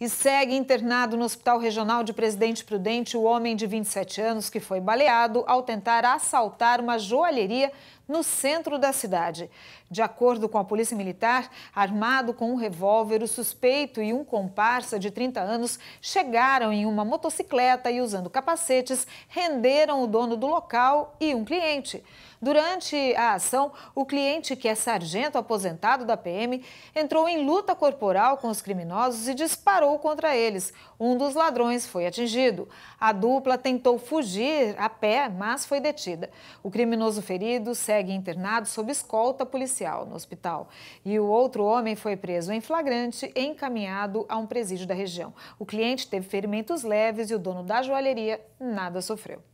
e segue internado no Hospital Regional de Presidente Prudente o homem de 27 anos que foi baleado ao tentar assaltar uma joalheria no centro da cidade. De acordo com a Polícia Militar, armado com um revólver, o suspeito e um comparsa de 30 anos chegaram em uma motocicleta e, usando capacetes, renderam o dono do local e um cliente. Durante a ação, o cliente, que é sargento aposentado da PM, entrou em luta corporal com os criminosos e disparou contra eles. Um dos ladrões foi atingido. A dupla tentou fugir a pé, mas foi detida. O criminoso ferido segue internado sob escolta policial no hospital. E o outro homem foi preso em flagrante e encaminhado a um presídio da região. O cliente teve ferimentos leves e o dono da joalheria nada sofreu.